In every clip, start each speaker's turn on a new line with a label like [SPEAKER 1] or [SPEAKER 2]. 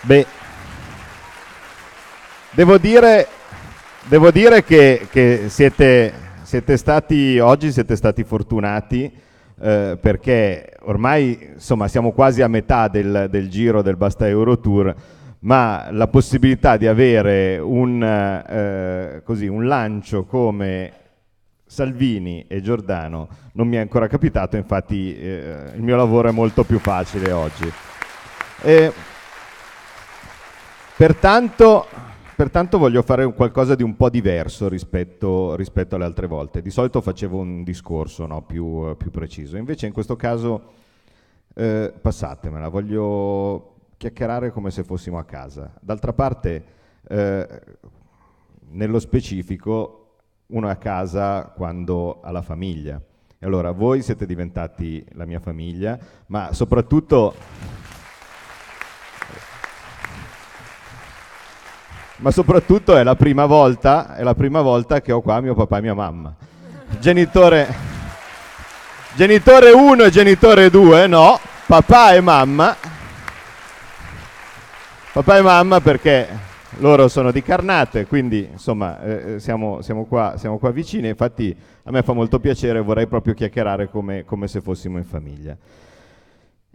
[SPEAKER 1] Beh, devo dire, devo dire che, che siete, siete, stati, oggi siete stati fortunati eh, perché ormai insomma, siamo quasi a metà del, del giro del Basta Euro Tour ma la possibilità di avere un, eh, così, un, lancio come Salvini e Giordano non mi è ancora capitato, infatti eh, il mio lavoro è molto più facile oggi. E Pertanto, pertanto voglio fare qualcosa di un po' diverso rispetto, rispetto alle altre volte. Di solito facevo un discorso no, più, più, preciso, invece in questo caso eh, passatemela, voglio chiacchierare come se fossimo a casa. D'altra parte, eh, nello specifico, uno è a casa quando ha la famiglia. E allora voi siete diventati la mia famiglia, ma soprattutto... ma soprattutto è la prima volta, è la prima volta che ho qua mio papà e mia mamma. Genitore... Genitore 1 e genitore 2, no, papà e mamma. Papà e mamma perché loro sono di Carnate, quindi insomma eh, eh, siamo, siamo, qua, siamo, qua, vicini, infatti a me fa molto piacere, vorrei proprio chiacchierare come, come se fossimo in famiglia.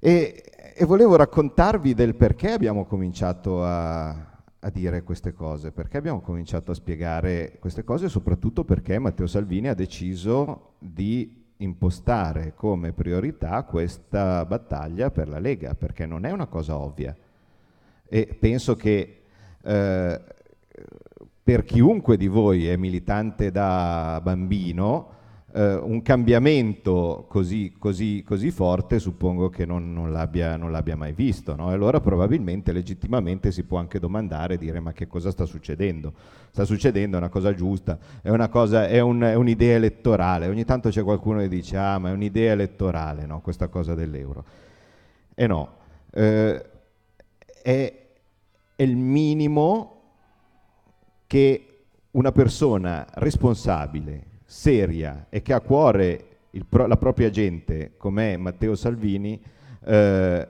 [SPEAKER 1] E, e volevo raccontarvi del perché abbiamo cominciato a, a dire queste cose? Perché abbiamo cominciato a spiegare queste cose soprattutto perché Matteo Salvini ha deciso di impostare come priorità questa battaglia per la Lega, perché non è una cosa ovvia. E penso che eh, per chiunque di voi è militante da bambino, eh, un cambiamento così, così, così, forte suppongo che non, non, l'abbia, non l'abbia, mai visto. No? E allora probabilmente legittimamente si può anche domandare, dire ma che cosa sta succedendo? Sta succedendo, è una cosa giusta, è, una cosa, è, un, è un'idea elettorale. Ogni tanto c'è qualcuno che dice ah ma è un'idea elettorale no? questa cosa dell'euro. E no, eh, è, è il minimo che una persona responsabile seria e che ha a cuore pro- la propria gente, come Matteo Salvini, eh,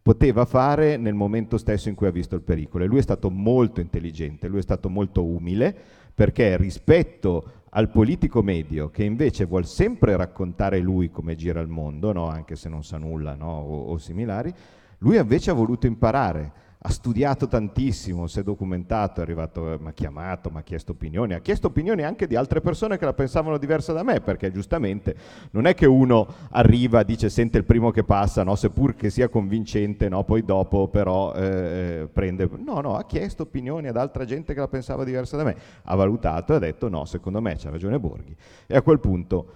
[SPEAKER 1] poteva fare nel momento stesso in cui ha visto il pericolo. E lui è stato molto intelligente, lui è stato molto umile, perché rispetto al politico medio che invece vuol sempre raccontare lui come gira il mondo, no? anche se non sa nulla no? o, o similari, lui invece ha voluto imparare ha studiato tantissimo, si è documentato, è arrivato, eh, mi ha chiamato, mi ha chiesto opinioni, ha chiesto opinioni anche di altre persone che la pensavano diversa da me, perché giustamente non è che uno arriva, dice sente il primo che passa, no? seppur che sia convincente, no? poi dopo però eh, eh prende... No, no, ha chiesto opinioni ad altra gente che la pensava diversa da me, ha valutato e ha detto no, secondo me c'ha ragione Borghi. E a quel punto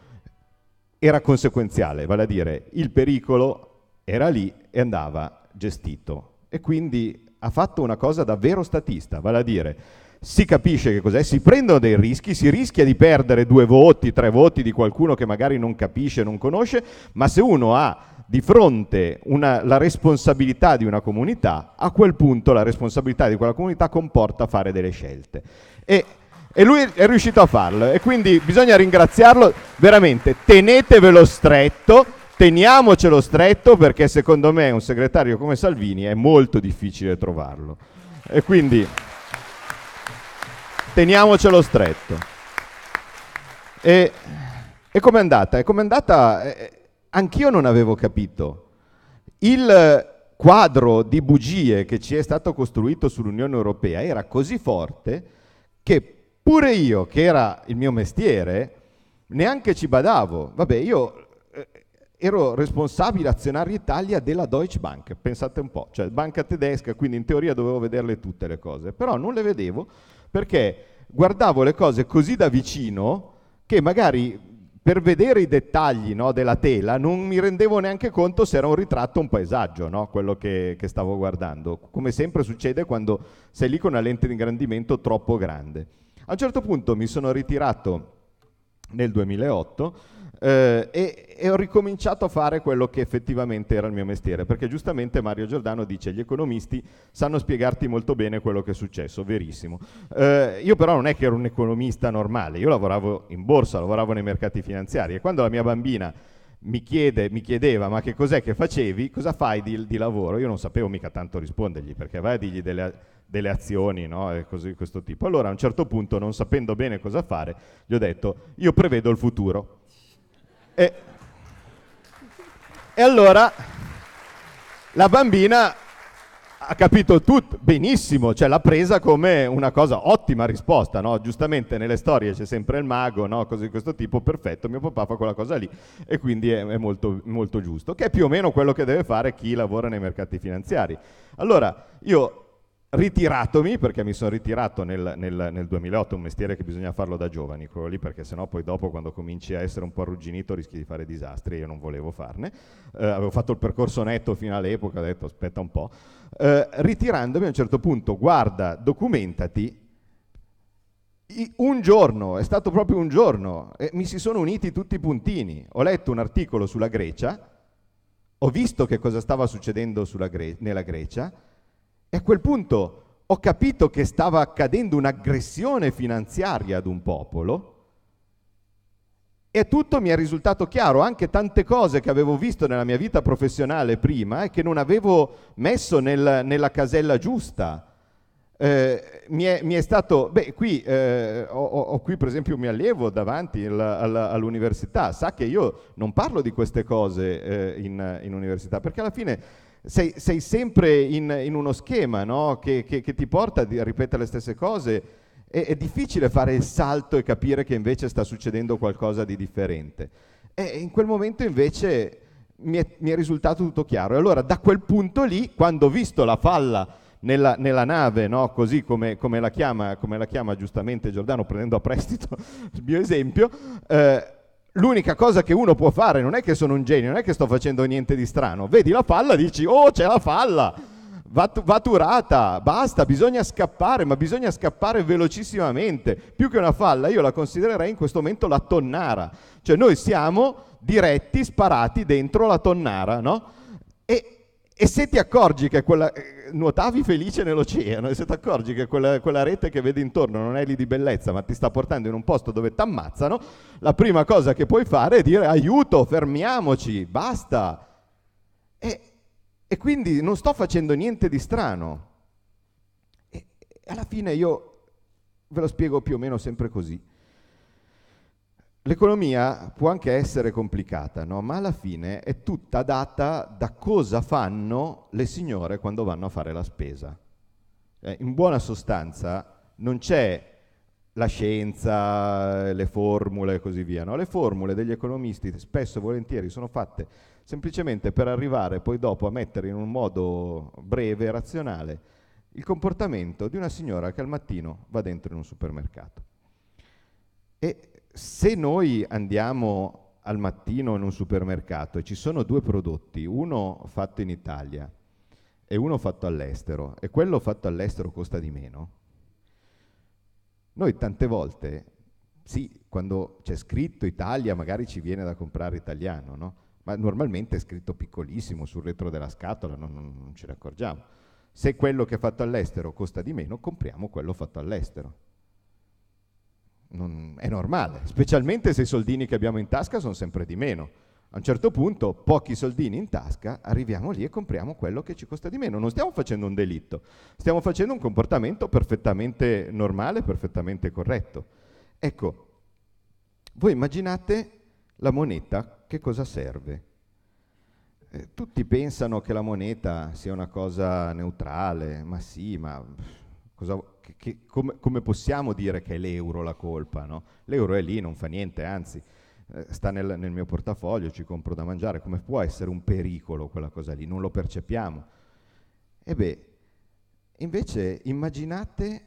[SPEAKER 1] era conseguenziale, vale a dire il pericolo era lì e andava gestito e quindi ha fatto una cosa davvero statista, vale a dire si capisce che cos'è, si prendono dei rischi, si rischia di perdere due voti, tre voti di qualcuno che magari non capisce, non conosce, ma se uno ha di fronte una, la responsabilità di una comunità, a quel punto la responsabilità di quella comunità comporta fare delle scelte. E, e lui è riuscito a farlo e quindi bisogna ringraziarlo veramente, tenetevelo stretto teniamocelo stretto perché secondo me un segretario come Salvini è molto difficile trovarlo. E quindi teniamocelo stretto. E, e com'è andata? E com'è andata? Eh, anch'io non avevo capito. Il quadro di bugie che ci è stato costruito sull'Unione Europea era così forte che pure io, che era il mio mestiere, neanche ci badavo. Vabbè, io ero responsabile azionario Italia della Deutsche Bank, pensate un po', cioè banca tedesca, quindi in teoria dovevo vederle tutte le cose, però non le vedevo perché guardavo le cose così da vicino che magari per vedere i dettagli no, della tela non mi rendevo neanche conto se era un ritratto o un paesaggio, no, quello che, che stavo guardando, come sempre succede quando sei lì con una lente di ingrandimento troppo grande. A un certo punto mi sono ritirato nel 2008 eh, e, e, ho ricominciato a fare quello che effettivamente era il mio mestiere, perché giustamente Mario Giordano dice gli economisti sanno spiegarti molto bene quello che è successo, verissimo. Eh, io però non è che ero un economista normale, io lavoravo in borsa, lavoravo nei mercati finanziari e quando la mia bambina mi, chiede, mi chiedeva ma che cos'è che facevi, cosa fai di, di lavoro, io non sapevo mica tanto rispondergli, perché vai a dirgli delle delle azioni no? e cose di questo tipo. Allora a un certo punto, non sapendo bene cosa fare, gli ho detto io prevedo il futuro. E, e allora la bambina ha capito tutto benissimo, cioè l'ha presa come una cosa ottima risposta, no? giustamente nelle storie c'è sempre il mago, no? cose di questo tipo, perfetto, mio papà fa quella cosa lì e quindi è, è molto, molto giusto, che è più o meno quello che deve fare chi lavora nei mercati finanziari. Allora io ritiratomi, perché mi sono ritirato nel, nel, nel, 2008, un mestiere che bisogna farlo da giovani, quello lì, perché sennò poi dopo quando cominci a essere un po' arrugginito rischi di fare disastri, io non volevo farne. Eh, avevo fatto il percorso netto fino all'epoca, ho detto aspetta un po'. Eh, ritirandomi a un certo punto, guarda, documentati, un giorno, è stato proprio un giorno, eh, mi si sono uniti tutti i puntini, ho letto un articolo sulla Grecia, ho visto che cosa stava succedendo Gre- nella Grecia, e a quel punto ho capito che stava accadendo un'aggressione finanziaria ad un popolo e tutto mi è risultato chiaro, anche tante cose che avevo visto nella mia vita professionale prima e che non avevo messo nel, nella casella giusta. Eh, mi, è, mi, è, stato, beh, qui eh, ho, ho, qui per esempio un mio allievo davanti alla, alla, all'università, sa che io non parlo di queste cose eh, in, in università, perché alla fine sei, sei sempre in, in, uno schema no? che, che, che, ti porta a ripetere le stesse cose. E, è difficile fare il salto e capire che invece sta succedendo qualcosa di differente. E in quel momento invece mi è, mi è risultato tutto chiaro. E allora da quel punto lì, quando ho visto la falla nella, nella, nave, no? così come, come, la chiama, come, la chiama, giustamente Giordano, prendendo a prestito il mio esempio, eh, l'unica cosa che uno può fare non è che sono un genio, non è che sto facendo niente di strano. Vedi la falla, dici, oh, c'è la falla, va, va turata, basta, bisogna scappare, ma bisogna scappare velocissimamente. Più che una falla, io la considererei in questo momento la tonnara. Cioè noi siamo diretti, sparati dentro la tonnara, no? E e se ti accorgi che quella. Eh, nuotavi felice nell'oceano, e se ti accorgi che quella, quella rete che vedi intorno non è lì di bellezza, ma ti sta portando in un posto dove ti ammazzano, la prima cosa che puoi fare è dire aiuto, fermiamoci, basta. E, e quindi non sto facendo niente di strano. E, e alla fine io ve lo spiego più o meno sempre così. L'economia può anche essere complicata, no? ma alla fine è tutta data da cosa fanno le signore quando vanno a fare la spesa. Eh, in buona sostanza non c'è la scienza, le formule e così via. No? Le formule degli economisti spesso e volentieri sono fatte semplicemente per arrivare poi dopo a mettere in un modo breve e razionale il comportamento di una signora che al mattino va dentro in un supermercato. E se noi andiamo al mattino in un supermercato e ci sono due prodotti, uno fatto in Italia e uno fatto all'estero, e quello fatto all'estero costa di meno, noi tante volte, sì, quando c'è scritto Italia magari ci viene da comprare italiano, no? ma normalmente è scritto piccolissimo sul retro della scatola, non, non, non ce ne accorgiamo. Se quello che è fatto all'estero costa di meno, compriamo quello fatto all'estero non è normale, specialmente se i soldini che abbiamo in tasca sono sempre di meno. A un certo punto, pochi soldini in tasca, arriviamo lì e compriamo quello che ci costa di meno. Non stiamo facendo un delitto, stiamo facendo un comportamento perfettamente normale, perfettamente corretto. Ecco, voi immaginate la moneta che cosa serve? Eh, tutti pensano che la moneta sia una cosa neutrale, ma sì, ma cosa, che, che, come, come, possiamo dire che è l'euro la colpa? No? L'euro è lì, non fa niente, anzi eh, sta nel, nel, mio portafoglio, ci compro da mangiare, come può essere un pericolo quella cosa lì? Non lo percepiamo. E beh, invece immaginate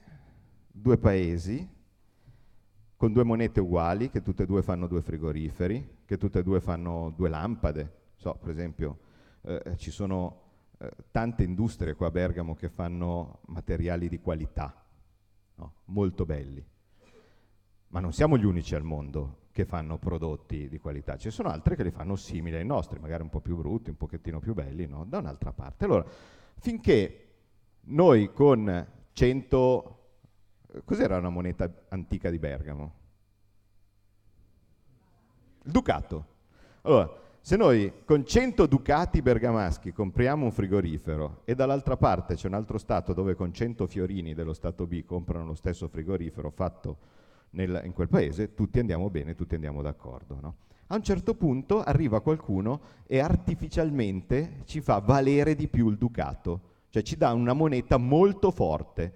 [SPEAKER 1] due paesi con due monete uguali, che tutte e due fanno due frigoriferi, che tutte e due fanno due lampade. So, per esempio, eh, ci sono eh, tante industrie qua a Bergamo che fanno materiali di qualità, no? molto belli. Ma non siamo gli unici al mondo che fanno prodotti di qualità, ci sono altri che li fanno simili ai nostri, magari un po' più brutti, un pochettino più belli, no? da un'altra parte. Allora, finché noi con 100... Eh, cos'era una moneta antica di Bergamo? Il Ducato. Allora, se noi con 100 ducati bergamaschi compriamo un frigorifero e dall'altra parte c'è un altro stato dove con 100 fiorini dello stato B comprano lo stesso frigorifero fatto nel, in quel paese, tutti andiamo bene, tutti andiamo d'accordo. No? A un certo punto arriva qualcuno e artificialmente ci fa valere di più il ducato, cioè ci dà una moneta molto forte.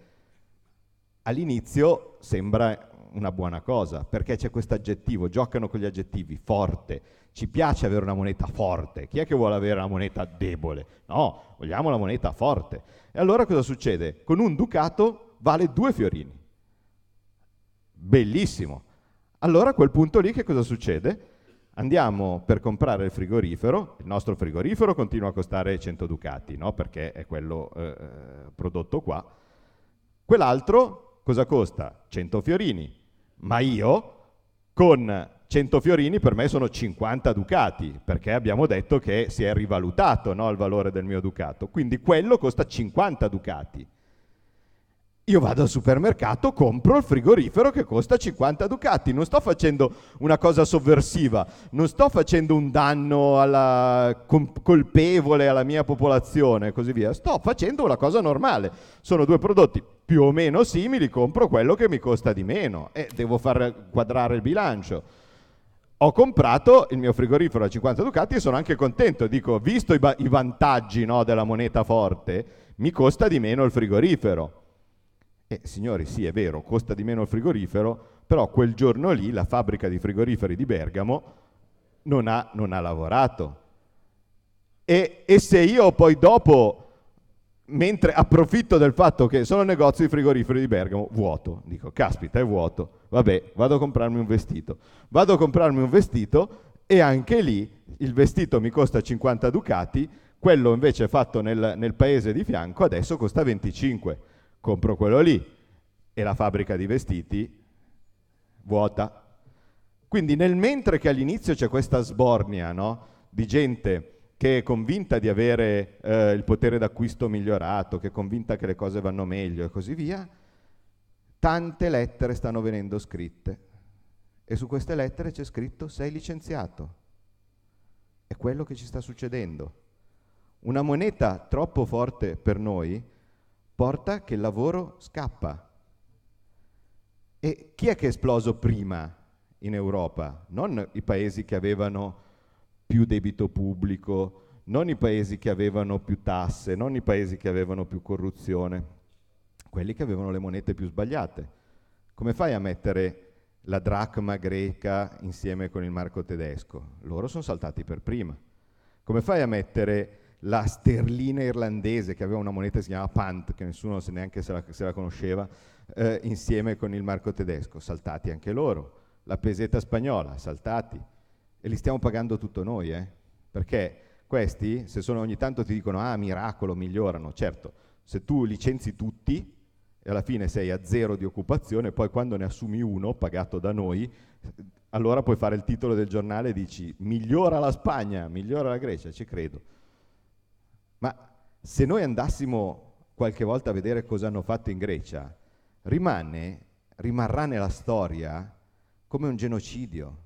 [SPEAKER 1] All'inizio sembra una buona cosa perché c'è questo aggettivo, giocano con gli aggettivi, forte ci piace avere una moneta forte. Chi è che vuole avere una moneta debole? No, vogliamo la moneta forte. E allora cosa succede? Con un ducato vale due fiorini. Bellissimo. Allora a quel punto lì che cosa succede? Andiamo per comprare il frigorifero, il nostro frigorifero continua a costare 100 ducati, no? perché è quello eh, prodotto qua. Quell'altro cosa costa? 100 fiorini. Ma io con 100 fiorini per me sono 50 ducati, perché abbiamo detto che si è rivalutato no, il valore del mio ducato. Quindi quello costa 50 ducati. Io vado al supermercato, compro il frigorifero che costa 50 ducati. Non sto facendo una cosa sovversiva, non sto facendo un danno alla, colpevole alla mia popolazione e così via. Sto facendo una cosa normale. Sono due prodotti più o meno simili, compro quello che mi costa di meno e devo far quadrare il bilancio ho comprato il mio frigorifero a 50 ducati e sono anche contento. Dico, visto i, ba- i vantaggi no, della moneta forte, mi costa di meno il frigorifero. E signori, sì, è vero, costa di meno il frigorifero, però quel giorno lì la fabbrica di frigoriferi di Bergamo non ha, non ha lavorato. E, e se io poi dopo mentre approfitto del fatto che sono il negozio di frigoriferi di Bergamo vuoto, dico caspita è vuoto, vabbè vado a comprarmi un vestito, vado a comprarmi un vestito e anche lì il vestito mi costa 50 ducati, quello invece fatto nel, nel paese di fianco adesso costa 25, compro quello lì e la fabbrica di vestiti vuota. Quindi nel mentre che all'inizio c'è questa sbornia no, di gente che è convinta di avere eh, il potere d'acquisto migliorato, che è convinta che le cose vanno meglio e così via, tante lettere stanno venendo scritte e su queste lettere c'è scritto sei licenziato. È quello che ci sta succedendo. Una moneta troppo forte per noi porta che il lavoro scappa. E chi è che è esploso prima in Europa? Non i paesi che avevano più debito pubblico, non i paesi che avevano più tasse, non i paesi che avevano più corruzione, quelli che avevano le monete più sbagliate. Come fai a mettere la dracma greca insieme con il marco tedesco? Loro sono saltati per prima. Come fai a mettere la sterlina irlandese che aveva una moneta che si chiamava Pant, che nessuno se neanche se la, se la conosceva, eh, insieme con il marco tedesco? Saltati anche loro. La peseta spagnola, saltati e li stiamo pagando tutto noi, eh? Perché questi, se sono ogni tanto ti dicono, ah, miracolo, migliorano, certo, se tu licenzi tutti e alla fine sei a zero di occupazione, poi quando ne assumi uno, pagato da noi, allora puoi fare il titolo del giornale e dici, migliora la Spagna, migliora la Grecia, ci credo. Ma se noi andassimo qualche volta a vedere cosa hanno fatto in Grecia, rimane, rimarrà nella storia come un genocidio,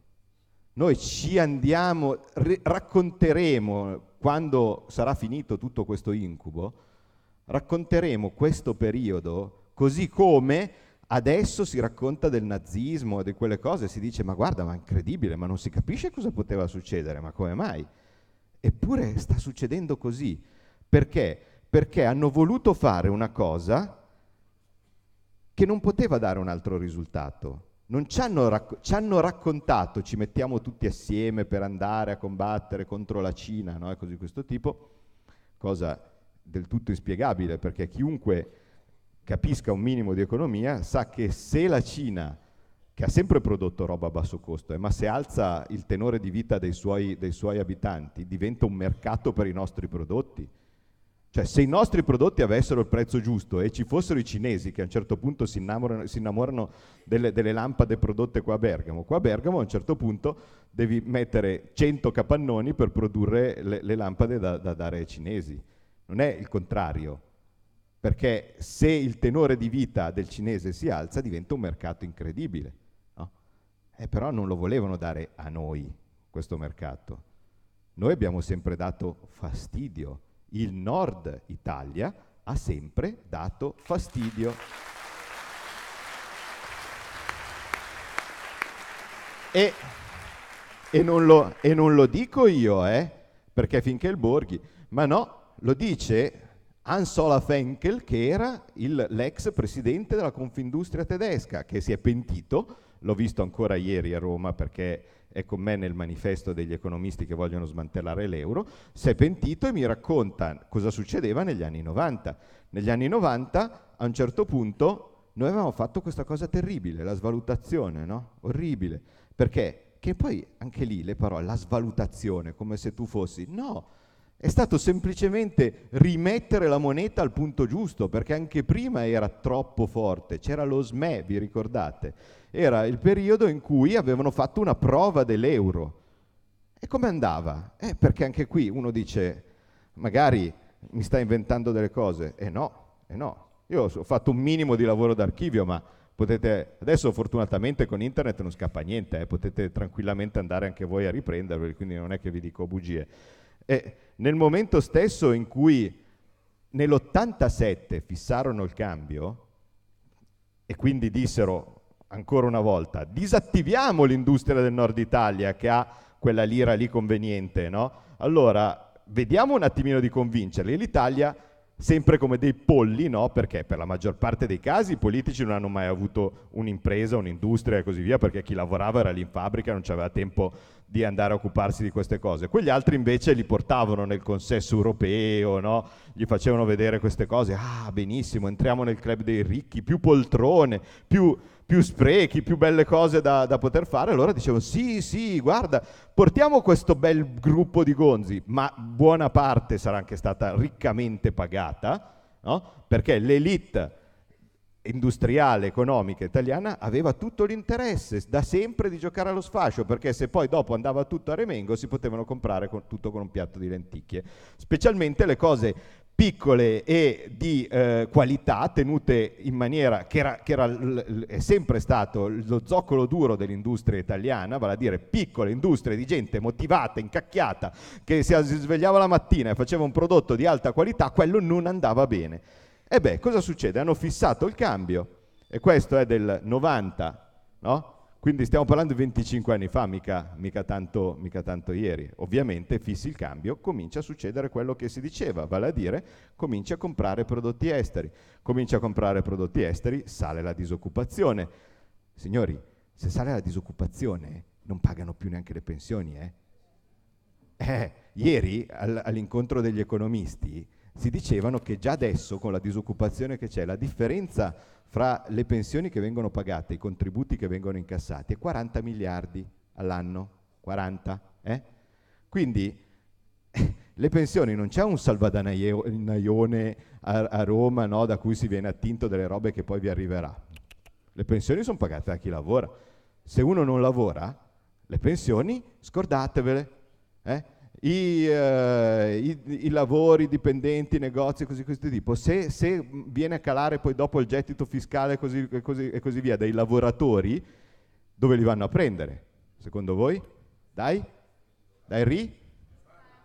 [SPEAKER 1] noi ci andiamo, r- racconteremo, quando sarà finito tutto questo incubo, racconteremo questo periodo così come adesso si racconta del nazismo e di quelle cose, si dice ma guarda, ma è incredibile, ma non si capisce cosa poteva succedere, ma come mai? Eppure sta succedendo così. Perché? Perché hanno voluto fare una cosa che non poteva dare un altro risultato non ci hanno, racco- ci hanno, raccontato, ci mettiamo tutti assieme per andare a combattere contro la Cina, no? e cose di questo tipo, cosa del tutto inspiegabile, perché chiunque capisca un minimo di economia sa che se la Cina, che ha sempre prodotto roba a basso costo, eh, ma se alza il tenore di vita dei suoi, dei suoi abitanti, diventa un mercato per i nostri prodotti, cioè, se i nostri prodotti avessero il prezzo giusto e ci fossero i cinesi che a un certo punto si innamorano, si innamorano delle, delle, lampade prodotte qua a Bergamo, qua a Bergamo a un certo punto devi mettere 100 capannoni per produrre le, le lampade da, da dare ai cinesi. Non è il contrario, perché se il tenore di vita del cinese si alza diventa un mercato incredibile. No? Eh, però non lo volevano dare a noi questo mercato. Noi abbiamo sempre dato fastidio il nord Italia ha sempre dato fastidio. E, e, non, lo, e non lo dico io, eh, perché finché il Borghi, ma no, lo dice hans Ansola Fenkel, che era il, l'ex presidente della Confindustria tedesca, che si è pentito, l'ho visto ancora ieri a Roma perché è con me nel manifesto degli economisti che vogliono smantellare l'euro, si è pentito e mi racconta cosa succedeva negli anni 90. Negli anni 90, a un certo punto, noi avevamo fatto questa cosa terribile, la svalutazione, no? Orribile. Perché? Che poi anche lì le parole, la svalutazione, come se tu fossi... No, è stato semplicemente rimettere la moneta al punto giusto, perché anche prima era troppo forte, c'era lo SME, vi ricordate? Era il periodo in cui avevano fatto una prova dell'euro. E come andava? Eh, perché anche qui uno dice, magari mi sta inventando delle cose. E eh no, e eh no. Io ho fatto un minimo di lavoro d'archivio, ma potete, adesso fortunatamente con internet non scappa niente, eh, potete tranquillamente andare anche voi a riprenderveli, quindi non è che vi dico bugie. E nel momento stesso in cui nell'87 fissarono il cambio e quindi dissero ancora una volta disattiviamo l'industria del nord Italia che ha quella lira lì conveniente, no? Allora vediamo un attimino di convincerli. L'Italia sempre come dei polli, no? Perché per la maggior parte dei casi i politici non hanno mai avuto un'impresa, un'industria e così via, perché chi lavorava era lì in fabbrica, e non aveva tempo di andare a occuparsi di queste cose. Quegli altri invece li portavano nel consesso europeo, no? Gli facevano vedere queste cose, ah, benissimo, entriamo nel club dei ricchi, più poltrone, più più sprechi, più belle cose da, da poter fare, allora dicevo sì, sì, guarda, portiamo questo bel gruppo di gonzi, ma buona parte sarà anche stata riccamente pagata, no? perché l'elite industriale, economica italiana aveva tutto l'interesse da sempre di giocare allo sfascio, perché se poi dopo andava tutto a Remengo si potevano comprare con, tutto con un piatto di lenticchie, specialmente le cose piccole e di eh, qualità tenute in maniera che, era, che era l- è sempre stato lo zoccolo duro dell'industria italiana, vale a dire piccole industrie di gente motivata, incacchiata, che si svegliava la mattina e faceva un prodotto di alta qualità, quello non andava bene. E beh, cosa succede? Hanno fissato il cambio e questo è del 90, no? Quindi stiamo parlando di 25 anni fa, mica, mica, tanto, mica tanto ieri. Ovviamente fissi il cambio, comincia a succedere quello che si diceva, vale a dire comincia a comprare prodotti esteri. Comincia a comprare prodotti esteri, sale la disoccupazione. Signori, se sale la disoccupazione non pagano più neanche le pensioni, eh? Eh, ieri all'incontro degli economisti si dicevano che già adesso con la disoccupazione che c'è, la differenza fra le pensioni che vengono pagate e i contributi che vengono incassati è 40 miliardi all'anno, 40, eh? Quindi le pensioni non c'è un salvadanaione a, a Roma no, da cui si viene attinto delle robe che poi vi arriverà. Le pensioni sono pagate da chi lavora. Se uno non lavora, le pensioni scordatevele. Eh? i, eh, i, i lavori dipendenti, i negozi, e così questo tipo, se, se, viene a calare poi dopo il gettito fiscale e così, così, e così via dei lavoratori, dove li vanno a prendere? Secondo voi? Dai? Dai ri?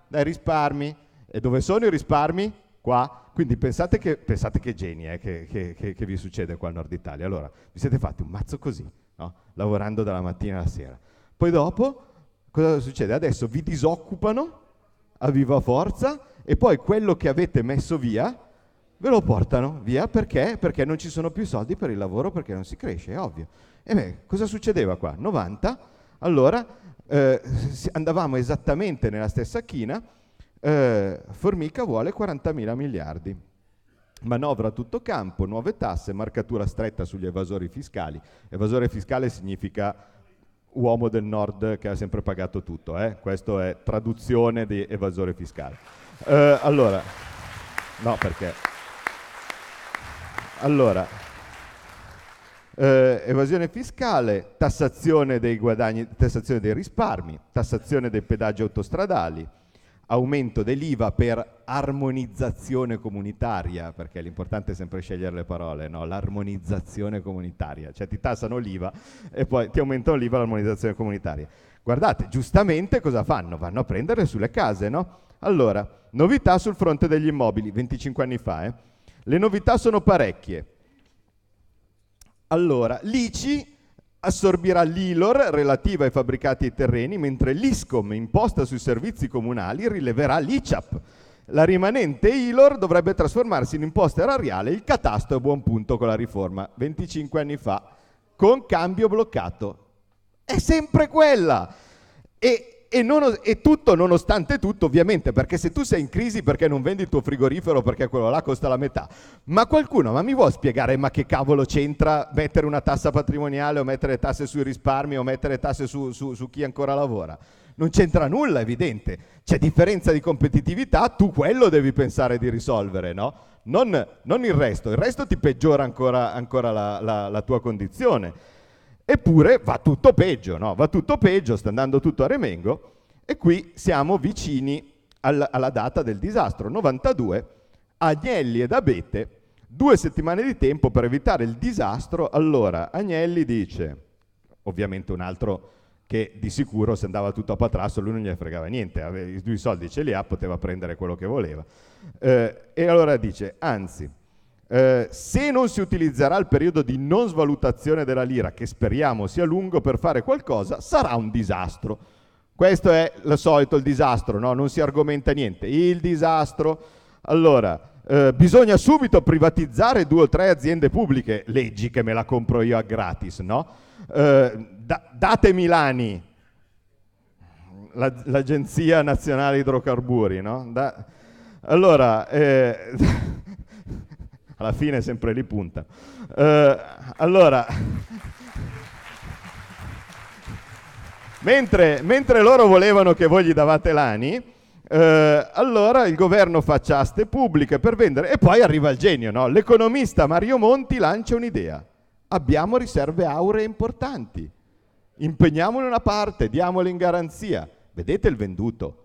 [SPEAKER 1] Dai risparmi. E dove sono i risparmi? Qua. Quindi pensate che, pensate che geni eh, che, che, che, vi succede qua al nord Italia. Allora, vi siete fatti un mazzo così, no? lavorando dalla mattina alla sera. Poi dopo cosa succede? Adesso vi disoccupano a viva forza e poi quello che avete messo via ve lo portano via perché? Perché non ci sono più soldi per il lavoro, perché non si cresce, è ovvio. E beh, cosa succedeva qua? 90, allora eh, andavamo esattamente nella stessa china, eh, Formica vuole 40 mila miliardi. Manovra a tutto campo, nuove tasse, marcatura stretta sugli evasori fiscali. Evasore fiscale significa uomo del nord che ha sempre pagato tutto, eh? questo è traduzione di evasore fiscale. Eh, allora, no perché... Allora, eh, evasione fiscale, tassazione dei guadagni, tassazione dei risparmi, tassazione dei pedaggi autostradali, aumento dell'IVA per armonizzazione comunitaria, perché l'importante è sempre scegliere le parole, no? l'armonizzazione comunitaria, cioè ti tassano l'IVA e poi ti aumentano l'IVA l'armonizzazione comunitaria. Guardate, giustamente cosa fanno? Vanno a prendere sulle case, no? Allora, novità sul fronte degli immobili, 25 anni fa, eh? Le novità sono parecchie. Allora, l'ICI assorbirà l'ILOR relativa ai fabbricati e terreni, mentre l'ISCOM, imposta sui servizi comunali, rileverà l'ICIAP. La rimanente ILOR dovrebbe trasformarsi in imposta erariale, il catasto è buon punto con la riforma, 25 anni fa, con cambio bloccato. È sempre quella! E e, non, e, tutto, nonostante tutto, ovviamente, perché se tu sei in crisi perché non vendi il tuo frigorifero perché quello là costa la metà. Ma qualcuno, ma mi vuol spiegare ma che cavolo c'entra mettere una tassa patrimoniale o mettere tasse sui risparmi o mettere tasse su, su, su chi ancora lavora? Non c'entra nulla, evidente. C'è differenza di competitività, tu quello devi pensare di risolvere, no? Non, non il resto. Il resto ti peggiora ancora, ancora la, la, la tua condizione. Eppure va tutto peggio, no? va tutto peggio, sta andando tutto a remengo e qui siamo vicini al, alla data del disastro, 92, Agnelli ed Abete, due settimane di tempo per evitare il disastro. Allora Agnelli dice, ovviamente un altro che di sicuro se andava tutto a patrasso lui non gli fregava niente, i due soldi ce li ha, poteva prendere quello che voleva. Eh, e allora dice, anzi, eh, se non si utilizzerà il periodo di non svalutazione della lira, che speriamo sia lungo per fare qualcosa, sarà un disastro. Questo è lo solito, il disastro, no? non si argomenta niente. Il disastro. Allora, eh, bisogna subito privatizzare due o tre aziende pubbliche, leggi che me la compro io a gratis, no? Eh, da- date Milani, la- l'Agenzia Nazionale Idrocarburi, no? da- allora, eh, alla fine è sempre lì punta. Eh, allora, mentre, mentre, loro volevano che voi gli davate l'ani, eh, allora il governo faccia aste pubbliche per vendere e poi arriva il genio, no? L'economista Mario Monti lancia un'idea. Abbiamo riserve auree importanti. impegniamole una parte, diamole in garanzia. Vedete il venduto.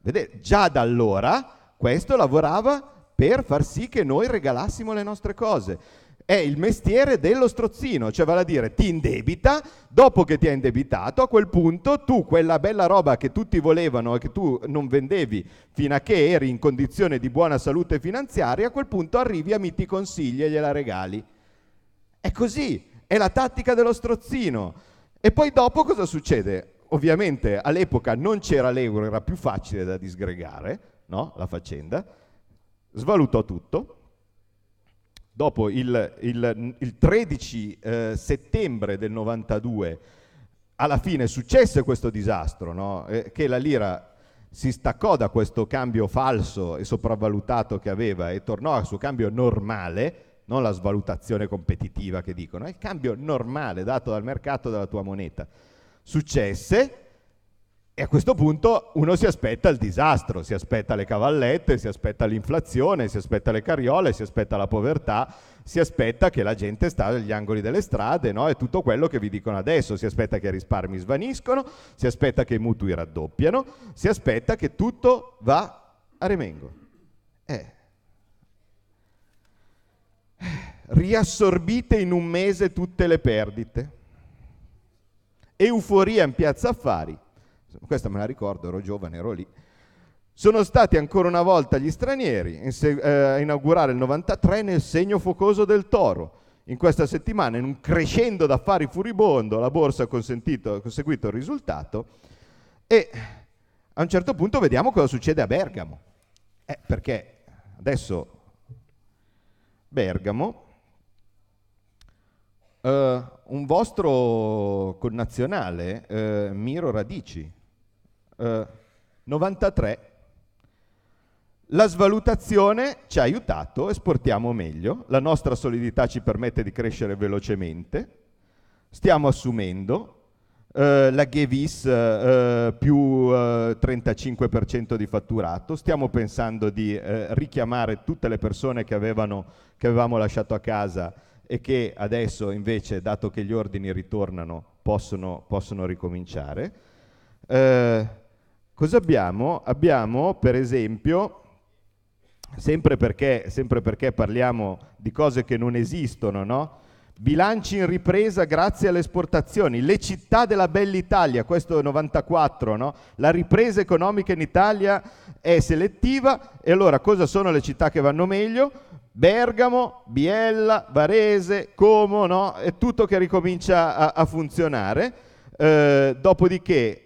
[SPEAKER 1] Vedete, già da allora questo lavorava per far sì che noi regalassimo le nostre cose. È il mestiere dello strozzino, cioè vale a dire ti indebita, dopo che ti ha indebitato, a quel punto tu quella bella roba che tutti volevano e che tu non vendevi fino a che eri in condizione di buona salute finanziaria, a quel punto arrivi a mi ti consigli e gliela regali. È così, è la tattica dello strozzino. E poi dopo cosa succede? Ovviamente all'epoca non c'era l'euro, era più facile da disgregare, no? La faccenda Svalutò tutto. Dopo il, il, il 13 eh, settembre del 92, alla fine successe questo disastro, no? eh, che la lira si staccò da questo cambio falso e sopravvalutato che aveva e tornò al suo cambio normale, non la svalutazione competitiva che dicono, è il cambio normale dato dal mercato della tua moneta. Successe, e a questo punto uno si aspetta il disastro, si aspetta le cavallette, si aspetta l'inflazione, si aspetta le carriole, si aspetta la povertà, si aspetta che la gente sta agli angoli delle strade, no? È tutto quello che vi dicono adesso, si aspetta che i risparmi svaniscono, si aspetta che i mutui raddoppiano, si aspetta che tutto va a remengo. Eh. eh riassorbite in un mese tutte le perdite. Euforia in piazza affari questa me la ricordo, ero giovane, ero lì. Sono stati ancora una volta gli stranieri eh, a inaugurare il 93 nel segno focoso del toro. In questa settimana, in un crescendo d'affari furibondo, la borsa ha conseguito il risultato e a un certo punto vediamo cosa succede a Bergamo. Eh, perché adesso Bergamo, eh, un vostro connazionale, eh, Miro Radici, 93 eh, la svalutazione ci ha aiutato, esportiamo meglio, la nostra solidità ci permette di crescere velocemente, stiamo assumendo, eh, la Gevis eh, eh, più eh, 35% di fatturato, stiamo pensando di eh, richiamare tutte le persone che, avevano, che avevamo lasciato a casa e che adesso invece, dato che gli ordini ritornano, possono, possono ricominciare. Cosa abbiamo? Abbiamo, per esempio, sempre perché, sempre perché parliamo di cose che non esistono, no? Bilanci in ripresa grazie alle esportazioni. Le città della Bella Italia, questo è 94, no? La ripresa economica in Italia è selettiva e allora cosa sono le città che vanno meglio? Bergamo, Biella, Varese, Como, no? È tutto che ricomincia a, a funzionare. Eh, dopodiché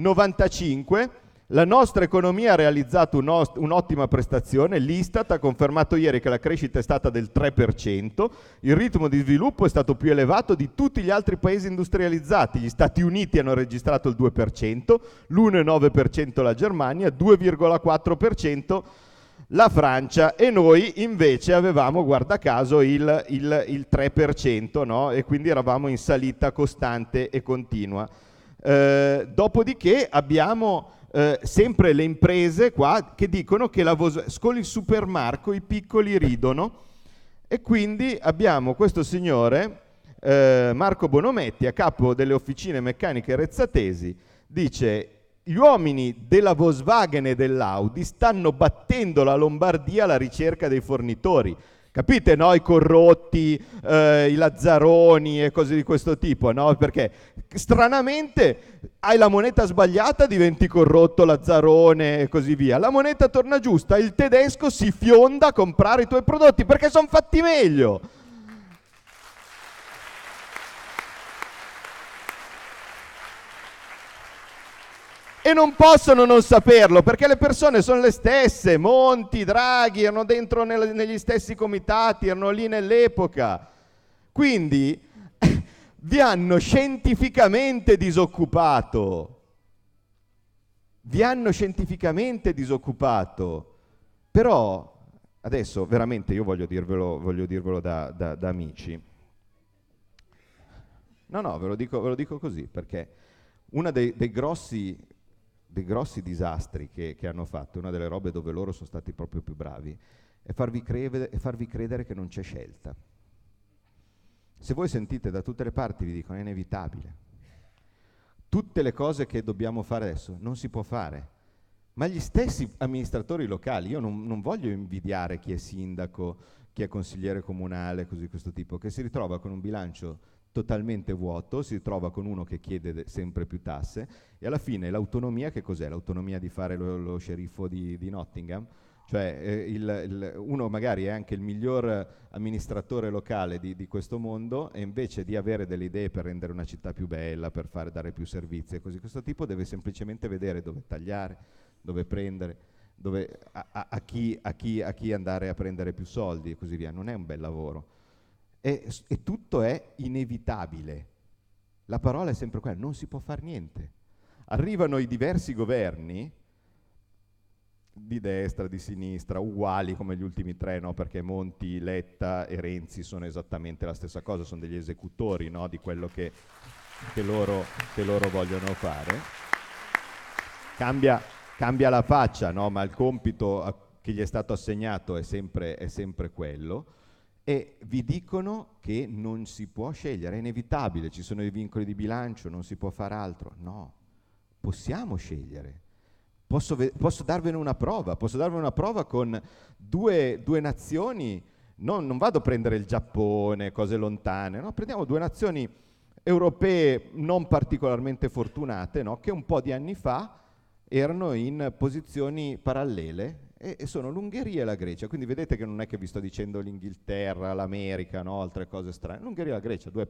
[SPEAKER 1] 95. La nostra economia ha realizzato un'ost- un'ottima prestazione, l'Istat ha confermato ieri che la crescita è stata del 3%, il ritmo di sviluppo è stato più elevato di tutti gli altri paesi industrializzati, gli Stati Uniti hanno registrato il 2%, l'1,9% la Germania, 2,4% la Francia e noi invece avevamo, guarda caso, il, il, il 3%, no? e quindi eravamo in salita costante e continua. Eh, dopodiché abbiamo eh, sempre le imprese qua che dicono che la Vos- con il supermarco i piccoli ridono e quindi abbiamo questo signore, eh, Marco Bonometti, a capo delle officine meccaniche rezzatesi, dice gli uomini della Volkswagen e dell'Audi stanno battendo la Lombardia alla ricerca dei fornitori. Capite, no? I corrotti, eh, i lazzaroni e cose di questo tipo, no? Perché stranamente hai la moneta sbagliata, diventi corrotto, lazzarone e così via. La moneta torna giusta, il tedesco si fionda a comprare i tuoi prodotti perché sono fatti meglio. E non possono non saperlo perché le persone sono le stesse, Monti, Draghi erano dentro nel, negli stessi comitati, erano lì nell'epoca. Quindi vi hanno scientificamente disoccupato. Vi hanno scientificamente disoccupato. Però adesso veramente io voglio dirvelo, voglio dirvelo da, da, da, amici. No, no, ve lo dico, ve lo dico così perché uno dei, dei grossi dei grossi disastri che, che, hanno fatto, una delle robe dove loro sono stati proprio più bravi, è farvi, creve, è farvi credere che non c'è scelta. Se voi sentite da tutte le parti vi dicono è inevitabile. Tutte le cose che dobbiamo fare adesso non si può fare. Ma gli stessi amministratori locali, io non, non voglio invidiare chi è sindaco, chi è consigliere comunale, così questo tipo, che si ritrova con un bilancio totalmente vuoto, si trova con uno che chiede sempre più tasse e alla fine l'autonomia che cos'è? L'autonomia di fare lo, lo sceriffo di, di, Nottingham? Cioè eh, il, il, uno magari è anche il miglior amministratore locale di, di, questo mondo e invece di avere delle idee per rendere una città più bella, per fare, dare più servizi e così, questo tipo deve semplicemente vedere dove tagliare, dove prendere, dove, a, a, a, chi, chi, a chi andare a prendere più soldi e così via. Non è un bel lavoro e, e tutto è inevitabile. La parola è sempre quella, non si può fare niente. Arrivano i diversi governi, di destra, di sinistra, uguali come gli ultimi tre, no? perché Monti, Letta e Renzi sono esattamente la stessa cosa, sono degli esecutori no? di quello che, che, loro, che, loro, vogliono fare. Cambia, cambia la faccia, no? ma il compito che gli è stato assegnato è sempre, è sempre quello e vi dicono che non si può scegliere, è inevitabile, ci sono i vincoli di bilancio, non si può fare altro. No, possiamo scegliere. Posso, ve- posso darvene una prova, posso darvene una prova con due, due nazioni, no, non vado a prendere il Giappone, cose lontane, no? prendiamo due nazioni europee non particolarmente fortunate, no? che un po' di anni fa erano in posizioni parallele e, e sono l'Ungheria e la Grecia, quindi vedete che non è che vi sto dicendo l'Inghilterra, l'America, no? altre cose strane, l'Ungheria e la Grecia, due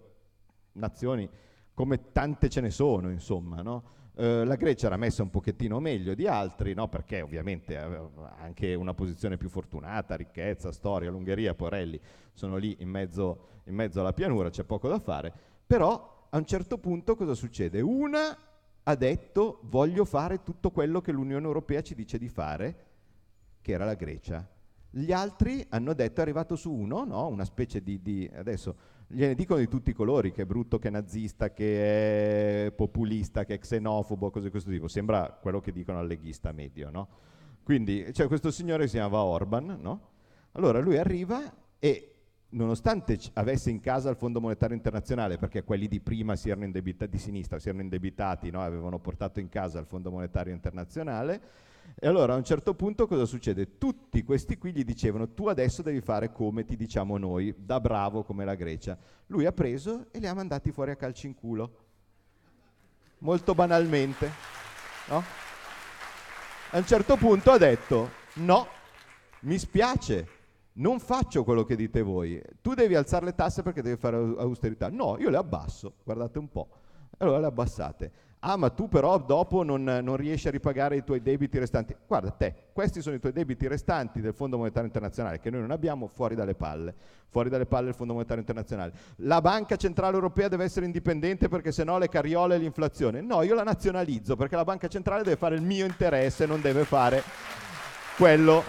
[SPEAKER 1] nazioni come tante ce ne sono, insomma, no? Uh, la Grecia era messa un pochettino meglio di altri, no? perché ovviamente aveva anche una posizione più fortunata, ricchezza, storia, l'Ungheria, Porelli sono lì in mezzo, in mezzo, alla pianura, c'è poco da fare, però a un certo punto cosa succede? Una ha detto voglio fare tutto quello che l'Unione Europea ci dice di fare che era la Grecia. Gli altri hanno detto è arrivato su uno, no? una specie di, di adesso gliene dicono di tutti i colori, che è brutto, che è nazista, che è populista, che è xenofobo, cose di questo tipo. Sembra quello che dicono al leghista medio, no? Quindi c'è cioè, questo signore che si chiamava Orban, no? Allora lui arriva e nonostante c- avesse in casa il Fondo Monetario Internazionale, perché quelli di prima si erano indebitati, di sinistra si erano indebitati, no? avevano portato in casa il Fondo Monetario Internazionale, e allora a un certo punto cosa succede? Tutti questi qui gli dicevano tu adesso devi fare come ti diciamo noi, da bravo come la Grecia. Lui ha preso e li ha mandati fuori a calci in culo. Molto banalmente. No? A un certo punto ha detto no, mi spiace, non faccio quello che dite voi. Tu devi alzare le tasse perché devi fare austerità. No, io le abbasso, guardate un po'. Allora le abbassate. Ah, ma tu però dopo non, non, riesci a ripagare i tuoi debiti restanti. Guarda te, questi sono i tuoi debiti restanti del Fondo Monetario Internazionale che noi non abbiamo fuori dalle palle. Fuori dalle palle il Fondo Monetario Internazionale. La Banca Centrale Europea deve essere indipendente perché sennò le carriole e l'inflazione. No, io la nazionalizzo perché la Banca Centrale deve fare il mio interesse, non deve fare quello,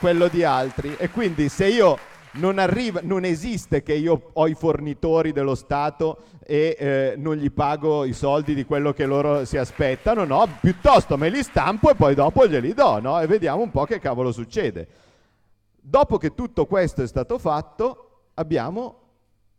[SPEAKER 1] quello di altri. E quindi se io non, arriva, non esiste che io ho i fornitori dello Stato e eh, non gli pago i soldi di quello che loro si aspettano, no, piuttosto me li stampo e poi dopo glieli do, no? E vediamo un po' che cavolo succede. Dopo che tutto questo è stato fatto, abbiamo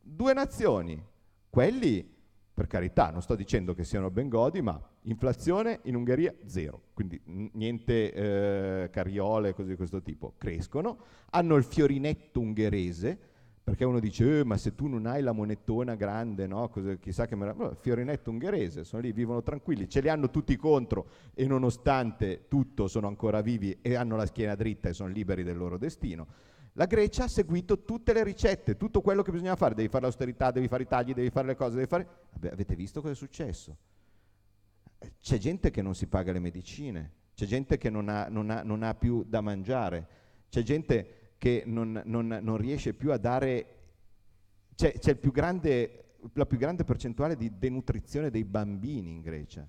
[SPEAKER 1] due nazioni. Quelli, per carità, non sto dicendo che siano ben godi, ma Inflazione in Ungheria zero, quindi niente eh, carriole, cose di questo tipo. Crescono, hanno il fiorinetto ungherese, perché uno dice, eh, ma se tu non hai la monetona grande, no? Cosa, chissà che... Meraviglia. Fiorinetto ungherese, sono lì, vivono tranquilli, ce li hanno tutti contro e nonostante tutto sono ancora vivi e hanno la schiena dritta e sono liberi del loro destino. La Grecia ha seguito tutte le ricette, tutto quello che bisognava fare, devi fare l'austerità, devi fare i tagli, devi fare le cose, devi fare... Vabbè, avete visto cosa è successo? c'è gente che non si paga le medicine, c'è gente che non ha, non ha, non ha più da mangiare, c'è gente che non, non riesce più a dare, c'è, c'è più grande, la più grande percentuale di denutrizione dei bambini in Grecia,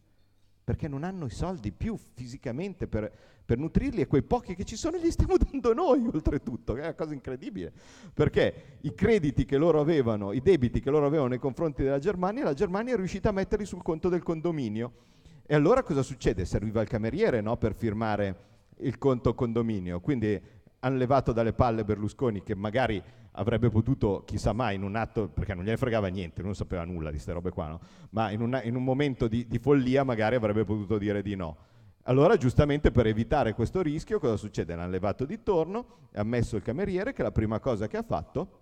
[SPEAKER 1] perché non hanno i soldi più fisicamente per, per nutrirli e quei pochi che ci sono li stiamo dando noi oltretutto, che è una cosa incredibile, perché i crediti che loro avevano, i debiti che loro avevano nei confronti della Germania, la Germania è riuscita a metterli sul conto del condominio e allora cosa succede? Serviva il cameriere no? per firmare il conto condominio, quindi hanno levato dalle palle Berlusconi che magari avrebbe potuto, chissà mai, in un atto, perché non gliene fregava niente, non sapeva nulla di queste robe qua, no? ma in, una, in, un momento di, di follia magari avrebbe potuto dire di no. Allora giustamente per evitare questo rischio cosa succede? L'hanno levato di torno e ha messo il cameriere che la prima cosa che ha fatto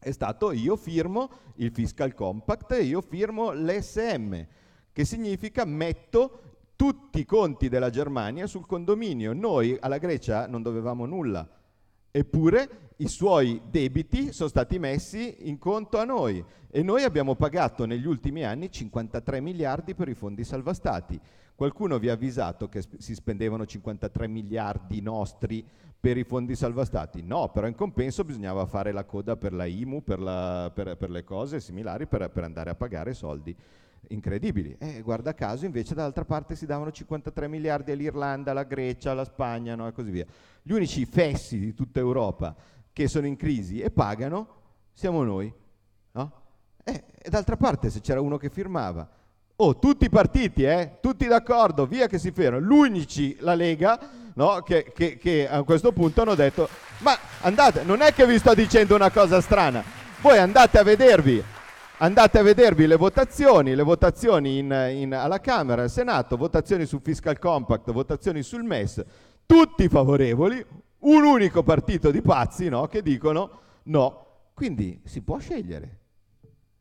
[SPEAKER 1] è stato io firmo il fiscal compact e io firmo l'SM che significa metto tutti i conti della Germania sul condominio. Noi alla Grecia non dovevamo nulla, eppure i suoi debiti sono stati messi in conto a noi e noi abbiamo pagato negli ultimi anni 53 miliardi per i fondi salvastati. Qualcuno vi ha avvisato che si spendevano 53 miliardi nostri per i fondi salvastati? No, però in compenso bisognava fare la coda per la IMU, per, la, per, per le cose similari per, per andare a pagare soldi incredibili. E guarda caso invece dall'altra parte si davano 53 miliardi all'Irlanda, alla Grecia, alla Spagna no? e così via. Gli unici fessi di tutta Europa che sono in crisi e pagano siamo noi. No? Eh, e d'altra parte se c'era uno che firmava, oh tutti i partiti, eh, tutti d'accordo, via che si fermano, l'unici la Lega no? che, che, che a questo punto hanno detto ma andate, non è che vi sto dicendo una cosa strana, voi andate a vedervi andate a vedervi le votazioni, le votazioni in, in, alla Camera, al Senato, votazioni sul fiscal compact, votazioni sul MES, tutti favorevoli, un unico partito di pazzi no, che dicono no. Quindi si può scegliere.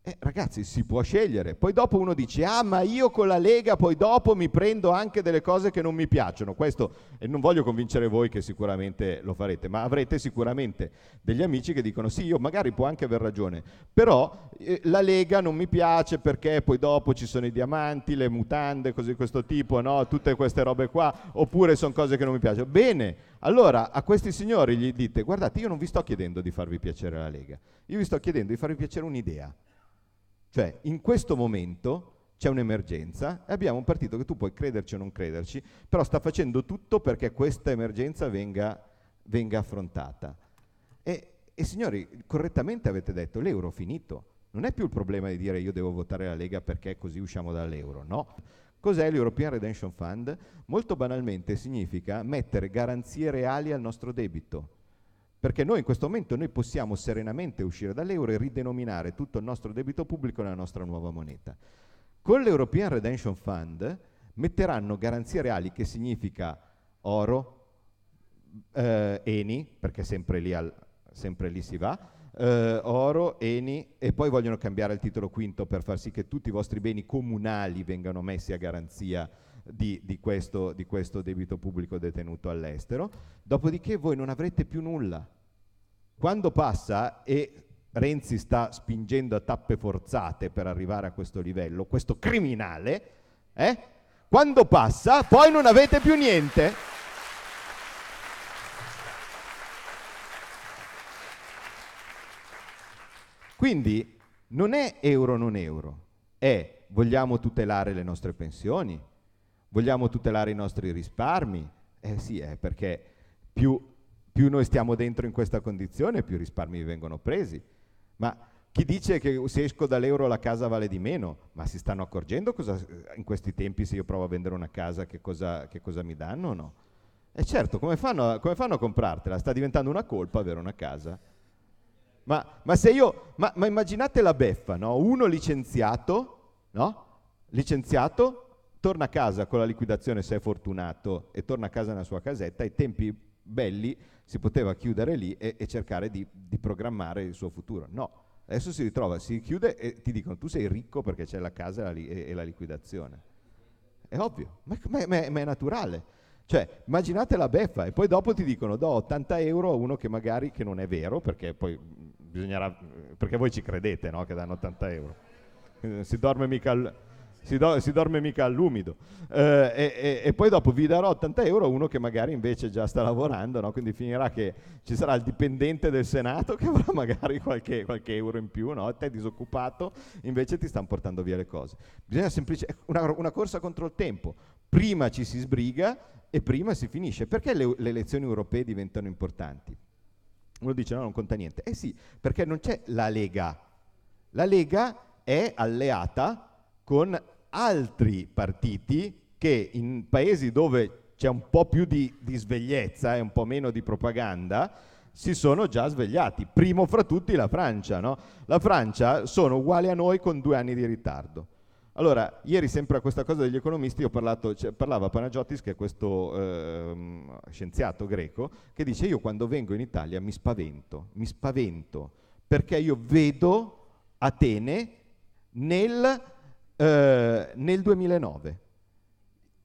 [SPEAKER 1] Eh, ragazzi, si può scegliere. Poi dopo uno dice, ah ma io con la Lega poi dopo mi prendo anche delle cose che non mi piacciono. Questo, e non voglio convincere voi che sicuramente lo farete, ma avrete sicuramente degli amici che dicono, sì, io magari può anche aver ragione, però eh, la Lega non mi piace perché poi dopo ci sono i diamanti, le mutande, cose di questo tipo, no? tutte queste robe qua, oppure sono cose che non mi piacciono. Bene, allora a questi signori gli dite, guardate, io non vi sto chiedendo di farvi piacere la Lega, io vi sto chiedendo di farvi piacere un'idea cioè, in questo momento c'è un'emergenza e abbiamo un partito che tu puoi crederci o non crederci, però sta facendo tutto perché questa emergenza venga, venga affrontata. E, e signori, correttamente avete detto, l'euro è finito. Non è più il problema di dire io devo votare la Lega perché così usciamo dall'euro, no. Cos'è l'European Redemption Fund? Molto banalmente significa mettere garanzie reali al nostro debito perché noi in questo momento noi possiamo serenamente uscire dall'euro e ridenominare tutto il nostro debito pubblico nella nostra nuova moneta. Con l'European Redemption Fund metteranno garanzie reali che significa oro, eh, Eni, perché sempre lì, al, sempre lì si va, eh, oro, Eni e poi vogliono cambiare il titolo quinto per far sì che tutti i vostri beni comunali vengano messi a garanzia di, di, questo, di questo debito pubblico detenuto all'estero, dopodiché voi non avrete più nulla. Quando passa, e Renzi sta spingendo a tappe forzate per arrivare a questo livello, questo criminale, eh? quando passa poi non avete più niente. Quindi non è euro non euro, è vogliamo tutelare le nostre pensioni, Vogliamo tutelare i nostri risparmi? Eh sì, eh, perché più, più noi stiamo dentro in questa condizione, più risparmi vengono presi. Ma chi dice che se esco dall'euro la casa vale di meno? Ma si stanno accorgendo cosa, eh, in questi tempi se io provo a vendere una casa che cosa, che cosa mi danno o no? E certo, come fanno, come fanno, a comprartela? Sta diventando una colpa avere una casa. Ma, ma se io, ma, ma, immaginate la beffa, no? Uno licenziato, no? Licenziato, torna a casa con la liquidazione se è fortunato e torna a casa nella sua casetta, ai tempi belli si poteva chiudere lì e, e cercare di, di, programmare il suo futuro. No, adesso si ritrova, si chiude e ti dicono tu sei ricco perché c'è la casa e la, li- e la liquidazione. È ovvio, ma, ma, ma, ma è naturale. Cioè, immaginate la beffa e poi dopo ti dicono do 80 euro a uno che magari che non è vero, perché poi bisognerà, perché voi ci credete no, che danno 80 euro. Eh, si dorme mica al si, do, si, dorme mica all'umido. Eh, e, e, poi dopo vi darò 80 euro a uno che magari invece già sta lavorando, no? quindi finirà che ci sarà il dipendente del Senato che avrà magari qualche, qualche euro in più, no? te disoccupato invece ti stanno portando via le cose. Bisogna semplicemente eh, una, una corsa contro il tempo, prima ci si sbriga e prima si finisce. Perché le, le elezioni europee diventano importanti? Uno dice no, non conta niente. Eh sì, perché non c'è la Lega. La Lega è alleata con altri partiti che in paesi dove c'è un po' più di, di svegliezza e un po' meno di propaganda, si sono già svegliati. Primo fra tutti la Francia. No? La Francia sono uguali a noi con due anni di ritardo. Allora, ieri sempre a questa cosa degli economisti parlato, cioè, parlava Panagiotis, che è questo eh, scienziato greco, che dice io quando vengo in Italia mi spavento, mi spavento, perché io vedo Atene nel eh, nel 2009.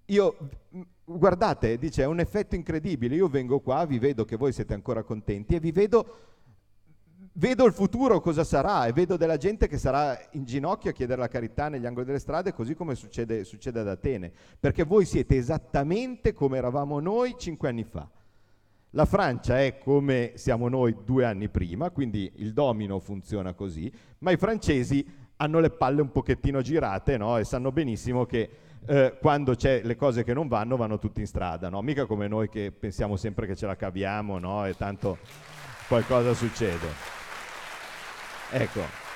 [SPEAKER 1] Io, guardate, dice, è un effetto incredibile, io vengo qua, vi vedo che voi siete ancora contenti e vi vedo, vedo il futuro cosa sarà e vedo della gente che sarà in ginocchio a chiedere la carità negli angoli delle strade, così come succede, succede ad Atene, perché voi siete esattamente come eravamo noi cinque anni fa. La Francia è come siamo noi due anni prima, quindi il domino funziona così, ma i francesi hanno le palle un pochettino girate no? e sanno benissimo che eh, quando c'è le cose che non vanno vanno tutti in strada, no? mica come noi che pensiamo sempre che ce la caviamo no? e tanto qualcosa succede. Ecco.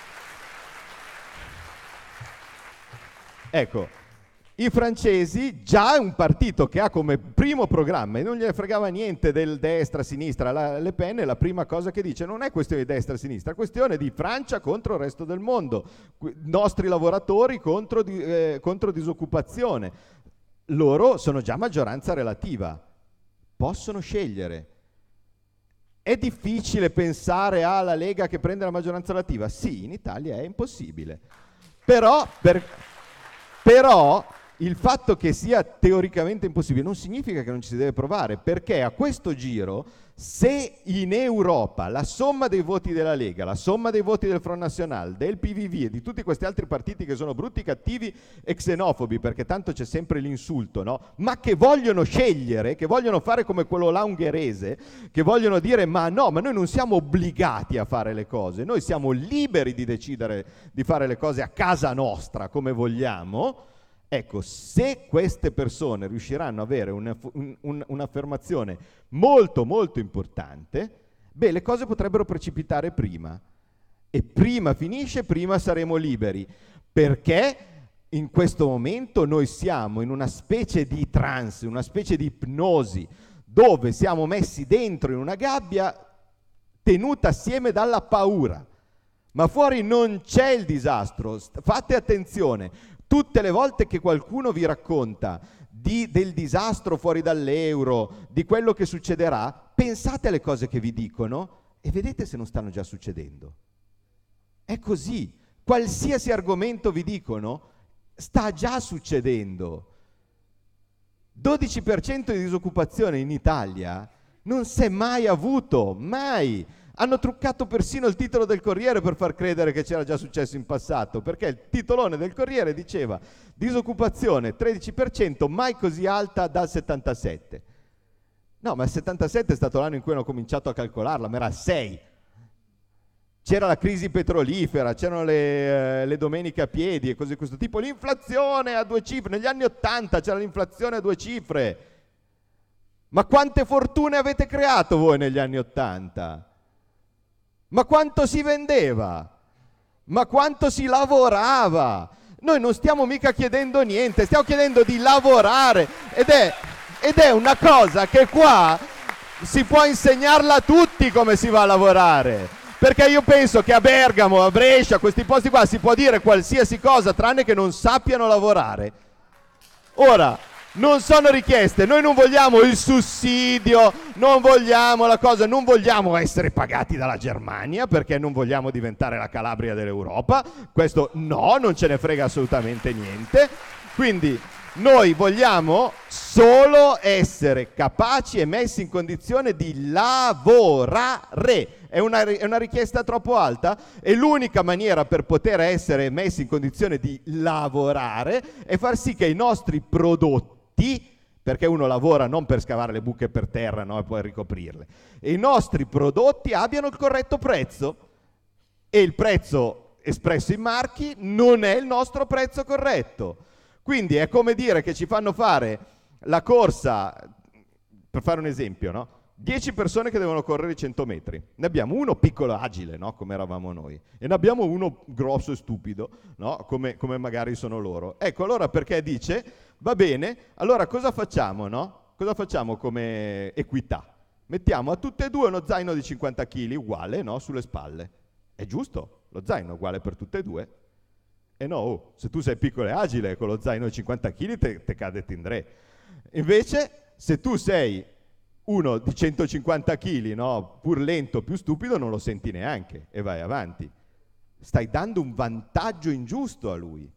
[SPEAKER 1] Ecco, i francesi già è un partito che ha come primo programma e non gli fregava niente del destra-sinistra. La, Le Pen è la prima cosa che dice: non è questione di destra-sinistra, è questione di Francia contro il resto del mondo, nostri lavoratori contro, di, eh, contro disoccupazione. Loro sono già maggioranza relativa, possono scegliere. È difficile pensare alla Lega che prende la maggioranza relativa? Sì, in Italia è impossibile. Però, per, però il fatto che sia teoricamente impossibile non significa che non ci si deve provare, perché a questo giro, se in Europa la somma dei voti della Lega, la somma dei voti del Front National, del PVV e di tutti questi altri partiti che sono brutti, cattivi e xenofobi, perché tanto c'è sempre l'insulto, no? ma che vogliono scegliere, che vogliono fare come quello là ungherese, che vogliono dire ma no, ma noi non siamo obbligati a fare le cose, noi siamo liberi di decidere di fare le cose a casa nostra come vogliamo Ecco, se queste persone riusciranno ad avere un, un, un'affermazione molto molto importante, beh, le cose potrebbero precipitare prima. E prima finisce, prima saremo liberi. Perché in questo momento noi siamo in una specie di trance, una specie di ipnosi, dove siamo messi dentro in una gabbia tenuta assieme dalla paura. Ma fuori non c'è il disastro, fate attenzione, Tutte le volte che qualcuno vi racconta di, del disastro fuori dall'euro, di quello che succederà, pensate alle cose che vi dicono e vedete se non stanno già succedendo. È così. Qualsiasi argomento vi dicono sta già succedendo. 12% di disoccupazione in Italia non si è mai avuto, mai. Hanno truccato persino il titolo del Corriere per far credere che c'era già successo in passato, perché il titolone del Corriere diceva disoccupazione 13%, mai così alta dal 77. No, ma il 77 è stato l'anno in cui hanno cominciato a calcolarla, ma era 6. C'era la crisi petrolifera, c'erano le, eh, le domeniche a piedi e cose di questo tipo. L'inflazione a due cifre, negli anni 80 c'era l'inflazione a due cifre. Ma quante fortune avete creato voi negli anni 80? ma quanto si vendeva, ma quanto si lavorava. Noi non stiamo mica chiedendo niente, stiamo chiedendo di lavorare ed è, ed è una cosa che qua si può insegnarla a tutti come si va a lavorare. Perché io penso che a Bergamo, a Brescia, a questi posti qua si può dire qualsiasi cosa tranne che non sappiano lavorare. Ora, non sono richieste, noi non vogliamo il sussidio, non vogliamo la cosa, non vogliamo essere pagati dalla Germania perché non vogliamo diventare la Calabria dell'Europa, questo no, non ce ne frega assolutamente niente, quindi noi vogliamo solo essere capaci e messi in condizione di lavorare. È una, è una, richiesta troppo alta e l'unica maniera per poter essere messi in condizione di lavorare è far sì che i nostri prodotti prodotti, perché uno lavora non per scavare le buche per terra no? e poi ricoprirle, e i nostri prodotti abbiano il corretto prezzo e il prezzo espresso in marchi non è il nostro prezzo corretto. Quindi è come dire che ci fanno fare la corsa, per fare un esempio, no? 10 persone che devono correre 100 metri, ne abbiamo uno piccolo agile, no? come eravamo noi, e ne abbiamo uno grosso e stupido, no? come, come, magari sono loro. Ecco allora perché dice Va bene, allora cosa facciamo, no? Cosa facciamo come equità? Mettiamo a tutte e due uno zaino di 50 kg uguale, no? Sulle spalle. È giusto, lo zaino è uguale per tutte e due. E eh no, oh, se tu sei piccolo e agile, con lo zaino di 50 kg te, te cade tindré. Invece, se tu sei uno di 150 kg, no? Pur lento, più stupido, non lo senti neanche e vai avanti. Stai dando un vantaggio ingiusto a lui.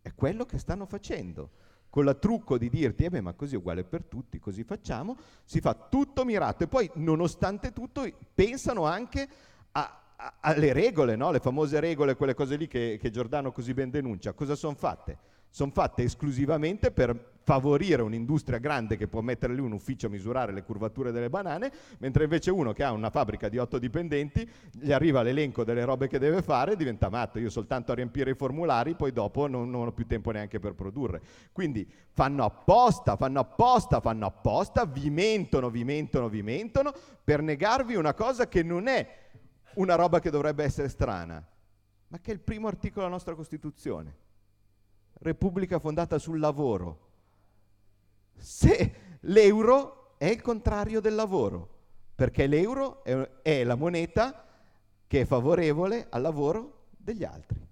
[SPEAKER 1] È quello che stanno facendo con la trucco di dirti, eh beh, ma così è uguale per tutti, così facciamo, si fa tutto mirato e poi nonostante tutto pensano anche a, a, alle regole, no? le famose regole, quelle cose lì che, che Giordano così ben denuncia, cosa sono fatte? sono fatte esclusivamente per favorire un'industria grande che può mettere lì un ufficio a misurare le curvature delle banane, mentre invece uno che ha una fabbrica di otto dipendenti gli arriva l'elenco delle robe che deve fare e diventa matto. Io soltanto a riempire i formulari, poi dopo non, non ho più tempo neanche per produrre. Quindi fanno apposta, fanno apposta, fanno apposta, vi mentono, vi mentono, vi mentono per negarvi una cosa che non è una roba che dovrebbe essere strana, ma che è il primo articolo della nostra Costituzione repubblica fondata sul lavoro. Se l'euro è il contrario del lavoro, perché l'euro è, è la moneta che è favorevole al lavoro degli altri.